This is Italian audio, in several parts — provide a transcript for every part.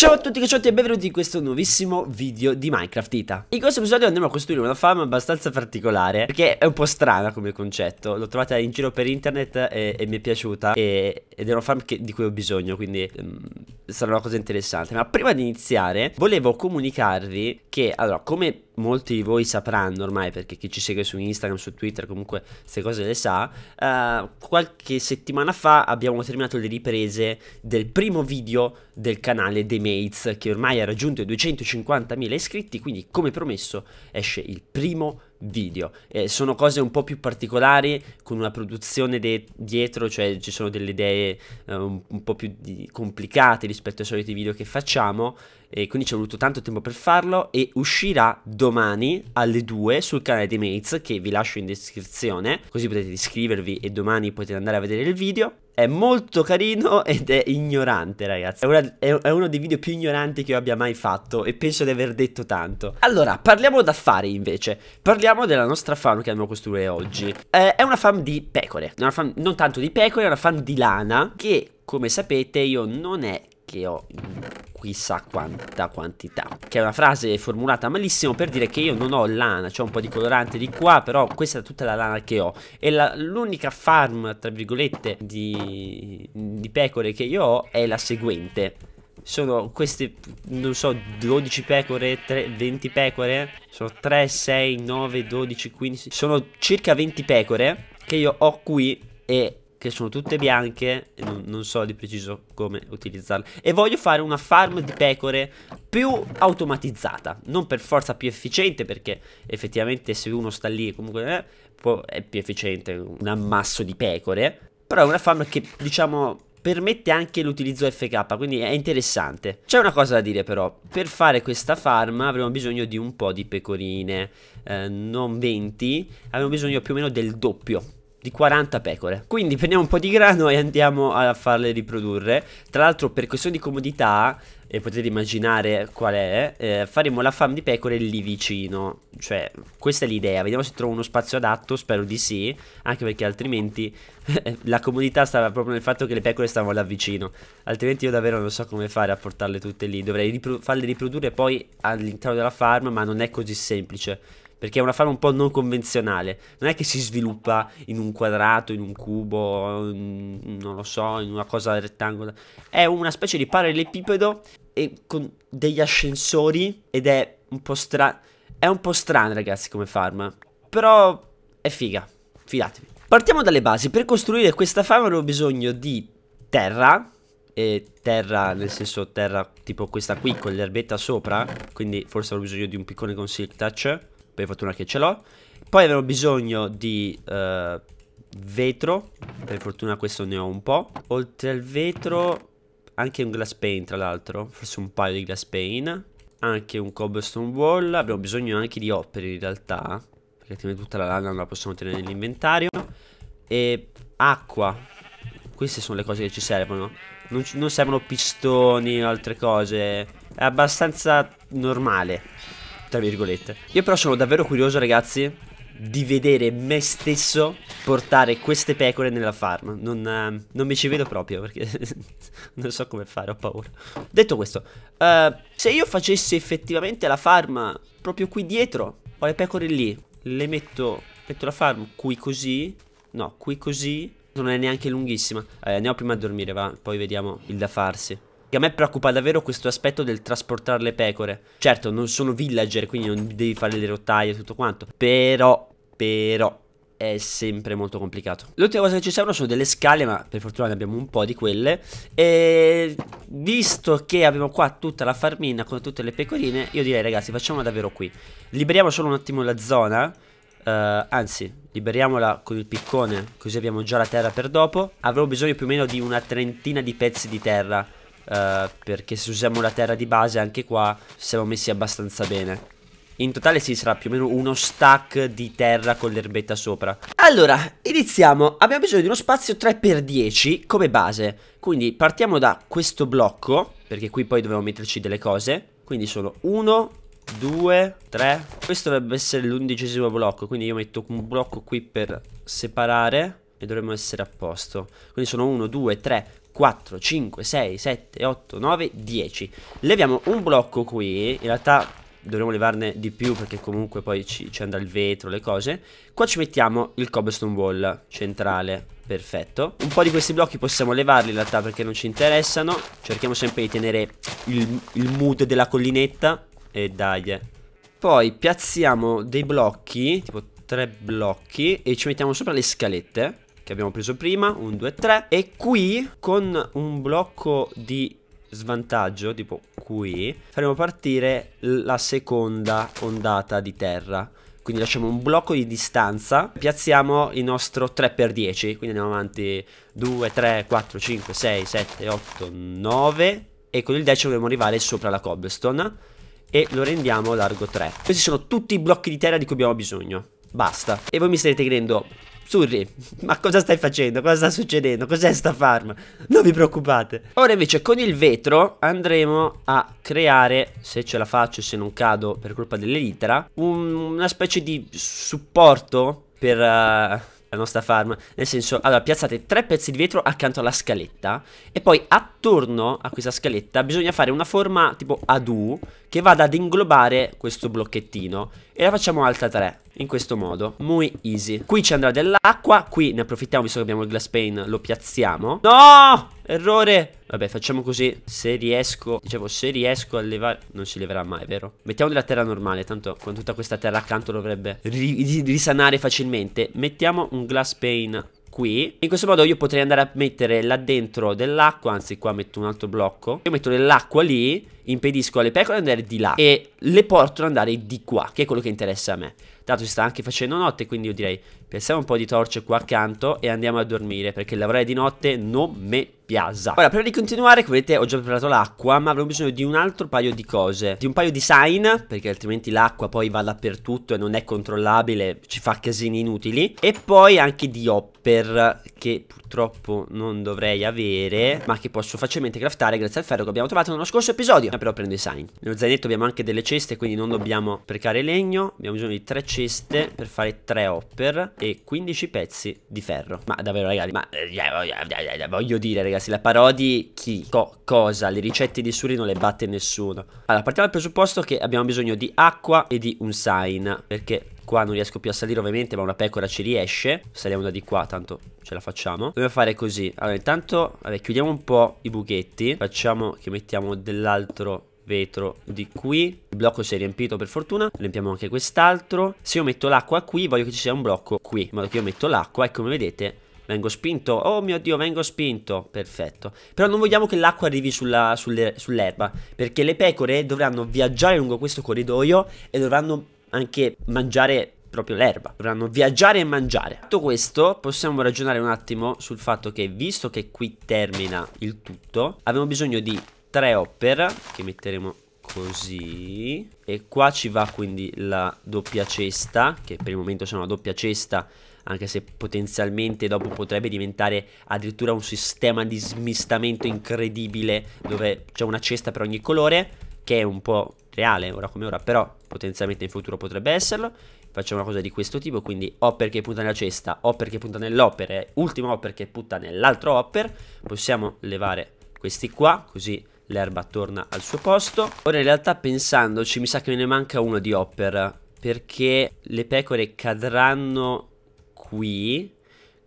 Ciao a tutti cacciotti e benvenuti in questo nuovissimo video di Minecraft Ita In questo episodio andremo a costruire una farm abbastanza particolare Perché è un po' strana come concetto L'ho trovata in giro per internet e, e mi è piaciuta e, Ed è una farm che, di cui ho bisogno quindi um, sarà una cosa interessante Ma prima di iniziare volevo comunicarvi che allora come molti di voi sapranno ormai, perché chi ci segue su Instagram, su Twitter, comunque queste cose le sa, uh, qualche settimana fa abbiamo terminato le riprese del primo video del canale The Mates, che ormai ha raggiunto i 250.000 iscritti, quindi come promesso esce il primo video video. Eh, sono cose un po' più particolari, con una produzione de- dietro, cioè ci sono delle idee eh, un, un, po' più di- complicate rispetto ai soliti video che facciamo. E quindi ci è voluto tanto tempo per farlo e uscirà domani alle 2 sul canale di Mates che vi lascio in descrizione così potete iscrivervi e domani potete andare a vedere il video è molto carino ed è ignorante, ragazzi. È, una, è, è, uno dei video più ignoranti che io abbia mai fatto e penso di aver detto tanto. Allora, parliamo d'affari invece. Parliamo della nostra fan che andiamo a costruire oggi. Eh, è una fan di pecore. Una fan, non tanto di pecore, è una fan di lana che come sapete io non è che ho in chissà quanta quantità Che è una frase formulata malissimo per dire che io non ho lana C'è un po' di colorante di qua però questa è tutta la lana che ho E l'unica farm tra virgolette di, di pecore che io ho è la seguente sono queste, non so, 12 pecore, 3, 20 pecore, sono 3, 6, 9, 12, 15, sono circa 20 pecore che io ho qui e che sono tutte bianche e non, non, so di preciso come utilizzarle. E voglio fare una farm di pecore più automatizzata, non per forza più efficiente perché effettivamente se uno sta lì comunque eh, può, è più efficiente un ammasso di pecore, però è una farm che diciamo permette anche l'utilizzo FK, quindi è interessante. C'è una cosa da dire però, per fare questa farm avremo bisogno di un po' di pecorine, eh, non 20, avremo bisogno più o meno del doppio di 40 pecore. Quindi prendiamo un po' di grano e andiamo a farle riprodurre. Tra l'altro per questione di comodità, e potete immaginare qual è, eh, faremo la farm di pecore lì vicino. Cioè, questa è l'idea. Vediamo se trovo uno spazio adatto, spero di sì, anche perché altrimenti eh, la comodità stava proprio nel fatto che le pecore stavano là vicino. Altrimenti io davvero non so come fare a portarle tutte lì. Dovrei ripro farle riprodurre poi all'interno della farm, ma non è così semplice perché è una fave un po' non convenzionale, non è che si sviluppa in un quadrato, in un cubo, in, non lo so, in una cosa rettangolare, è una specie di parallelepipedo e con degli ascensori ed è un po' strano, è un po' strano ragazzi come farma, però è figa, fidatevi. Partiamo dalle basi, per costruire questa fave avevo bisogno di terra, e terra, nel senso terra tipo questa qui con l'erbetta sopra, quindi forse avrò bisogno di un piccone con silk touch per fortuna che ce l'ho. Poi avrò bisogno di uh, vetro, per fortuna questo ne ho un po'. Oltre al vetro anche un glass pane tra l'altro, forse un paio di glass pane. Anche un cobblestone wall, abbiamo bisogno anche di opere in realtà, perché altrimenti tutta la lana non la possiamo tenere nell'inventario. E acqua, queste sono le cose che ci servono. Non, non servono pistoni o altre cose, è abbastanza normale tra virgolette. Io però sono davvero curioso, ragazzi, di vedere me stesso portare queste pecore nella farm. Non, uh, non mi ci vedo proprio perché non so come fare, ho paura. Detto questo, uh, se io facessi effettivamente la farm proprio qui dietro, ho le pecore lì, le metto, metto la farm qui così, no, qui così, non è neanche lunghissima. Eh, andiamo prima a dormire, va, poi vediamo il da farsi che a me preoccupa davvero questo aspetto del trasportare le pecore. Certo, non sono villager, quindi non devi fare le rotaie e tutto quanto. Però, però, è sempre molto complicato. L'ultima cosa che ci servono sono delle scale, ma per fortuna ne abbiamo un po' di quelle. E visto che abbiamo qua tutta la farmina con tutte le pecorine, io direi ragazzi facciamo davvero qui. Liberiamo solo un attimo la zona. Uh, anzi, liberiamola con il piccone, così abbiamo già la terra per dopo. Avrò bisogno più o meno di una trentina di pezzi di terra. Eh, perché se usiamo la terra di base anche qua siamo messi abbastanza bene. In totale sì, sarà più o meno uno stack di terra con l'erbetta sopra. Allora, iniziamo. Abbiamo bisogno di uno spazio 3x10 come base. Quindi partiamo da questo blocco, perché qui poi dobbiamo metterci delle cose. Quindi sono 1, 2, 3. Questo dovrebbe essere l'undicesimo blocco, quindi io metto un blocco qui per separare e dovremmo essere a posto. Quindi sono 1, 2, 3, 4, 5, 6, 7, 8, 9, 10 Leviamo un blocco qui In realtà dovremmo levarne di più Perché comunque poi ci, ci andrà il vetro, le cose Qua ci mettiamo il cobblestone wall centrale Perfetto Un po' di questi blocchi possiamo levarli in realtà Perché non ci interessano Cerchiamo sempre di tenere il, il mood della collinetta E dai Poi piazziamo dei blocchi Tipo tre blocchi E ci mettiamo sopra le scalette che abbiamo preso prima, un 2-3. E qui, con un blocco di svantaggio, tipo qui, faremo partire la seconda ondata di terra. Quindi lasciamo un blocco di distanza, piazziamo il nostro 3x10, quindi andiamo avanti 2, 3, 4, 5, 6, 7, 8, 9 e con il 10 dobbiamo arrivare sopra la cobblestone e lo rendiamo largo 3. Questi sono tutti i blocchi di terra di cui abbiamo bisogno. Basta. E voi mi starete chiedendo, Surri, ma cosa stai facendo? Cosa sta succedendo? Cos'è sta farm? Non vi preoccupate. Ora invece con il vetro andremo a creare, se ce la faccio e se non cado per colpa dell'elitra, un, una specie di supporto per... Uh, la nostra farm. Nel senso, allora piazzate tre pezzi di vetro accanto alla scaletta e poi attorno a questa scaletta bisogna fare una forma tipo ad U che vada ad inglobare questo blocchettino e la facciamo alta 3 in questo modo Muy easy Qui ci andrà dell'acqua Qui ne approfittiamo visto che abbiamo il glass pane Lo piazziamo No! Errore Vabbè facciamo così Se riesco Dicevo se riesco a levare Non si leverà mai vero? Mettiamo della terra normale Tanto con tutta questa terra accanto dovrebbe ri risanare facilmente Mettiamo un glass pane qui In questo modo io potrei andare a mettere là dentro dell'acqua Anzi qua metto un altro blocco Io metto dell'acqua lì Impedisco alle pecore di andare di là E le porto ad andare di qua Che è quello che interessa a me Dato si sta anche facendo notte Quindi io direi Piazziamo un po' di torce qua accanto E andiamo a dormire Perché lavorare di notte non me Piazza Ora prima di continuare come vedete ho già preparato l'acqua ma avrò bisogno di un altro paio di cose Di un paio di sign perché altrimenti l'acqua poi va dappertutto e non è controllabile Ci fa casini inutili E poi anche di hopper che purtroppo non dovrei avere Ma che posso facilmente craftare grazie al ferro che abbiamo trovato nello scorso episodio Ma però prendo i sign Nello zainetto abbiamo anche delle ceste quindi non dobbiamo precare legno Abbiamo bisogno di tre ceste per fare tre hopper e 15 pezzi di ferro Ma davvero ragazzi ma eh, voglio dire ragazzi se la parodi chi, co, cosa, le ricette di Suri non le batte nessuno. Allora, partiamo dal presupposto che abbiamo bisogno di acqua e di un sign, perché qua non riesco più a salire ovviamente, ma una pecora ci riesce. Saliamo da di qua, tanto ce la facciamo. Dobbiamo fare così. Allora, intanto, vabbè, chiudiamo un po' i buchetti. Facciamo che mettiamo dell'altro vetro di qui Il blocco si è riempito per fortuna Riempiamo anche quest'altro Se io metto l'acqua qui voglio che ci sia un blocco qui In modo che io metto l'acqua e come vedete Vengo spinto? Oh mio Dio, vengo spinto. Perfetto. Però non vogliamo che l'acqua arrivi sull'erba, perché le pecore dovranno viaggiare lungo questo corridoio e dovranno anche mangiare proprio l'erba. Dovranno viaggiare e mangiare. Tutto questo possiamo ragionare un attimo sul fatto che visto che qui termina il tutto, abbiamo bisogno di tre hopper che metteremo così e qua ci va quindi la doppia cesta che per il momento sono una doppia cesta anche se potenzialmente dopo potrebbe diventare addirittura un sistema di smistamento incredibile dove c'è una cesta per ogni colore, che è un po' reale ora come ora, però potenzialmente in futuro potrebbe esserlo. Facciamo una cosa di questo tipo, quindi hopper che punta nella cesta, hopper che punta nell'hopper, e ultimo hopper che punta nell'altro hopper. Possiamo levare questi qua, così l'erba torna al suo posto. Ora in realtà pensandoci mi sa che me ne manca uno di hopper, perché le pecore cadranno qui,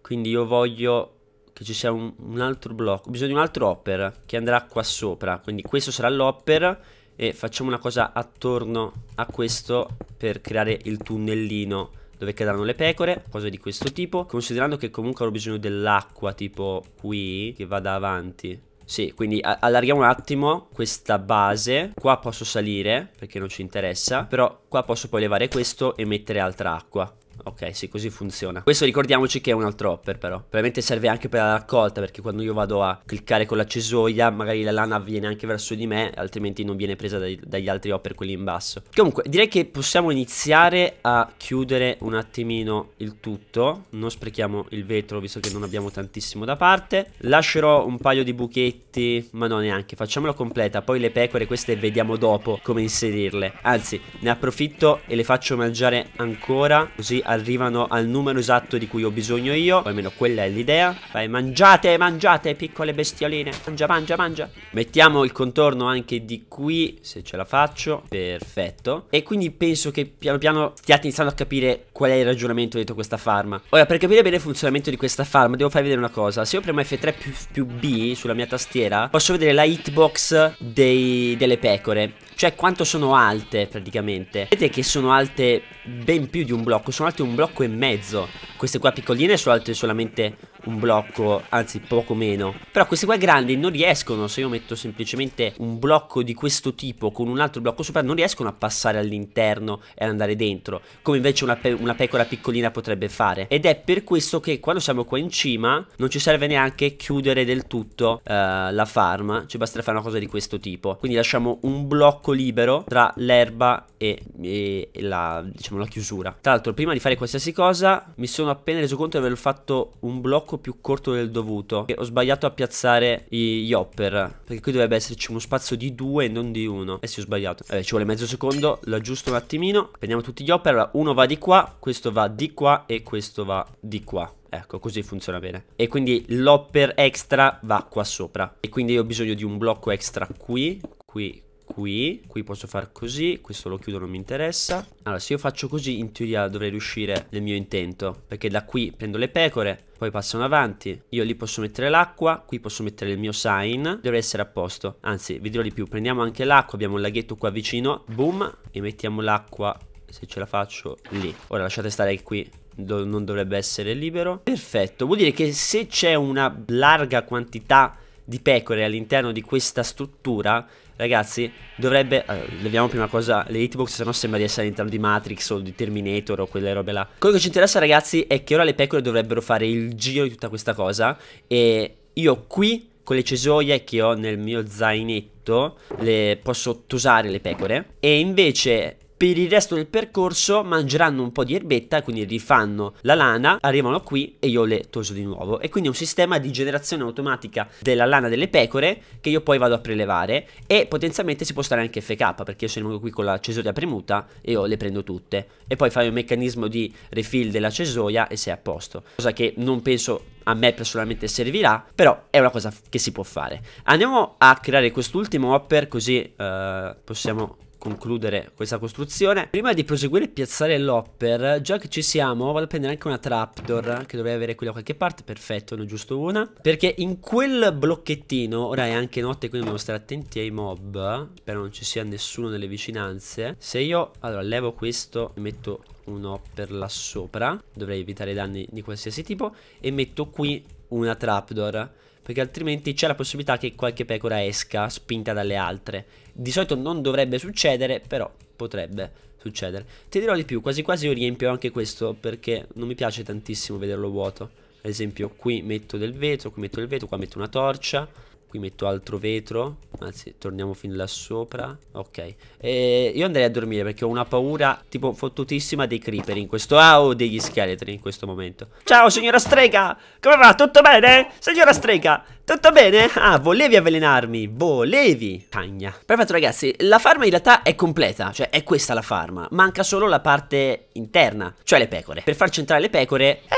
quindi io voglio che ci sia un, un altro blocco, Ho bisogno di un altro hopper che andrà qua sopra, quindi questo sarà l'hopper e facciamo una cosa attorno a questo per creare il tunnellino dove cadranno le pecore, cose di questo tipo, considerando che comunque avrò bisogno dell'acqua tipo qui che vada avanti. Sì, quindi allarghiamo un attimo questa base. Qua posso salire perché non ci interessa, però qua posso poi levare questo e mettere altra acqua. Ok, sì, così funziona. Questo ricordiamoci che è un altro hopper però. Probabilmente serve anche per la raccolta perché quando io vado a cliccare con la cesoia magari la lana viene anche verso di me, altrimenti non viene presa dai, dagli altri hopper quelli in basso. Comunque, direi che possiamo iniziare a chiudere un attimino il tutto. Non sprechiamo il vetro visto che non abbiamo tantissimo da parte. Lascerò un paio di buchetti, ma no neanche, facciamola completa. Poi le pecore queste vediamo dopo come inserirle. Anzi, ne approfitto e le faccio mangiare ancora così a arrivano al numero esatto di cui ho bisogno io o almeno quella è l'idea Vai mangiate mangiate piccole bestioline Mangia mangia mangia Mettiamo il contorno anche di qui se ce la faccio Perfetto E quindi penso che piano piano stiate iniziando a capire qual è il ragionamento dietro questa farma Ora per capire bene il funzionamento di questa farma devo farvi vedere una cosa Se io premo F3 più, più B sulla mia tastiera posso vedere la hitbox dei, delle pecore Cioè quanto sono alte praticamente Vedete che sono alte ben più di un blocco Sono alte un blocco e mezzo. Queste qua piccoline sono alto solamente un blocco, anzi poco meno. Però questi qua grandi non riescono, se io metto semplicemente un blocco di questo tipo con un altro blocco sopra, non riescono a passare all'interno e ad andare dentro, come invece una, pe una pecora piccolina potrebbe fare. Ed è per questo che quando siamo qua in cima non ci serve neanche chiudere del tutto uh, la farm, ci basterà fare una cosa di questo tipo. Quindi lasciamo un blocco libero tra l'erba e, e, e la, diciamo, la chiusura. Tra l'altro prima di fare qualsiasi cosa mi sono appena reso conto di aver fatto un blocco poco più corto del dovuto. E ho sbagliato a piazzare gli hopper. Perché qui dovrebbe esserci uno spazio di due e non di uno. Eh sì, ho sbagliato. Vabbè, eh, ci vuole mezzo secondo. L'aggiusto un attimino. Prendiamo tutti gli hopper. Allora, uno va di qua, questo va di qua e questo va di qua. Ecco, così funziona bene. E quindi l'hopper extra va qua sopra. E quindi ho bisogno di un blocco extra qui, qui, qui Qui posso far così Questo lo chiudo non mi interessa Allora se io faccio così in teoria dovrei riuscire nel mio intento Perché da qui prendo le pecore poi passano avanti. Io lì posso mettere l'acqua, qui posso mettere il mio sign, deve essere a posto. Anzi, vi dirò di più, prendiamo anche l'acqua, abbiamo un laghetto qua vicino, boom, e mettiamo l'acqua, se ce la faccio, lì. Ora lasciate stare qui, Do non dovrebbe essere libero. Perfetto, vuol dire che se c'è una larga quantità di di pecore all'interno di questa struttura, ragazzi, dovrebbe... Allora, eh, leviamo prima cosa le hitbox, se no sembra di essere all'interno di Matrix o di Terminator o quelle robe là. Quello che ci interessa, ragazzi, è che ora le pecore dovrebbero fare il giro di tutta questa cosa e io qui con le cesoie che ho nel mio zainetto le posso tosare le pecore e invece per il resto del percorso mangeranno un po' di erbetta, quindi rifanno la lana, arrivano qui e io le toso di nuovo. E quindi è un sistema di generazione automatica della lana delle pecore che io poi vado a prelevare e potenzialmente si può stare anche FK perché io sono qui con la cesoia premuta e io le prendo tutte. E poi fai un meccanismo di refill della cesoia e sei a posto. Cosa che non penso a me personalmente servirà, però è una cosa che si può fare. Andiamo a creare quest'ultimo hopper così uh, possiamo concludere questa costruzione Prima di proseguire e piazzare l'hopper Già che ci siamo vado a prendere anche una trapdoor Che dovrei avere qui da qualche parte Perfetto, ne ho giusto una Perché in quel blocchettino Ora è anche notte quindi dobbiamo stare attenti ai mob Spero non ci sia nessuno nelle vicinanze Se io, allora, levo questo E metto un hopper là sopra Dovrei evitare danni di qualsiasi tipo E metto qui una trapdoor perché altrimenti c'è la possibilità che qualche pecora esca spinta dalle altre. Di solito non dovrebbe succedere, però potrebbe succedere. Ti dirò di più, quasi quasi io riempio anche questo perché non mi piace tantissimo vederlo vuoto. Ad esempio qui metto del vetro, qui metto del vetro, qua metto una torcia Qui metto altro vetro Anzi torniamo fin là sopra Ok e Io andrei a dormire perché ho una paura Tipo fottutissima dei creeper in questo Ah o degli scheletri in questo momento Ciao signora strega Come va? Tutto bene? Signora strega tutto bene? Ah, volevi avvelenarmi, volevi, cagna. Perfetto ragazzi, la farma in realtà è completa, cioè è questa la farma, manca solo la parte interna, cioè le pecore. Per farci entrare le pecore è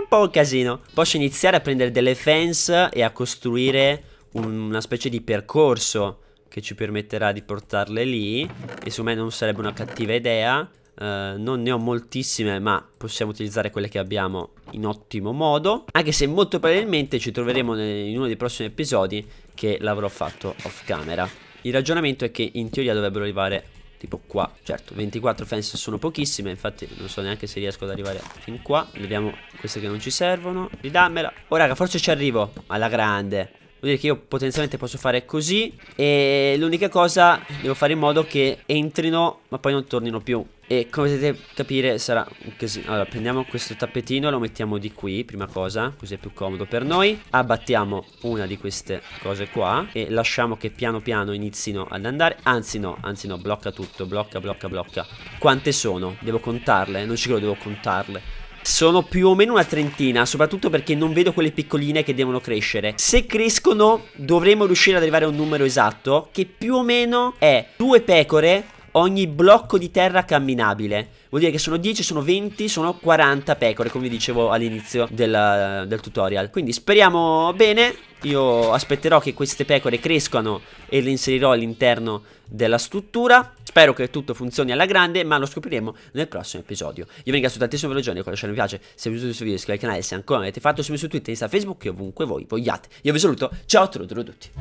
un po' un casino. Posso iniziare a prendere delle fence e a costruire una specie di percorso che ci permetterà di portarle lì e secondo me non sarebbe una cattiva idea Uh, non ne ho moltissime ma possiamo utilizzare quelle che abbiamo in ottimo modo Anche se molto probabilmente ci troveremo in uno dei prossimi episodi che l'avrò fatto off camera Il ragionamento è che in teoria dovrebbero arrivare tipo qua Certo 24 fence sono pochissime infatti non so neanche se riesco ad arrivare fin qua Vediamo queste che non ci servono Ridammela Oh raga forse ci arrivo alla grande Vuol dire che io potenzialmente posso fare così E l'unica cosa devo fare in modo che entrino ma poi non tornino più E come potete capire sarà un casino Allora prendiamo questo tappetino lo mettiamo di qui prima cosa Così è più comodo per noi Abbattiamo una di queste cose qua E lasciamo che piano piano inizino ad andare Anzi no, anzi no, blocca tutto Blocca, blocca, blocca Quante sono? Devo contarle? Non ci credo, devo contarle sono più o meno una trentina, soprattutto perché non vedo quelle piccoline che devono crescere. Se crescono dovremo riuscire ad arrivare a un numero esatto che più o meno è due pecore ogni blocco di terra camminabile. Vuol dire che sono 10, sono 20, sono 40 pecore Come vi dicevo all'inizio del, del tutorial Quindi speriamo bene Io aspetterò che queste pecore crescano E le inserirò all'interno della struttura Spero che tutto funzioni alla grande Ma lo scopriremo nel prossimo episodio Io vi ringrazio tantissimo per il giorno Con lasciare un piace Se vi è piaciuto questo video iscrivetevi al canale Se ancora non l'avete fatto Seguitemi su Twitter, Instagram, Facebook E ovunque voi vogliate Io vi saluto Ciao a tutti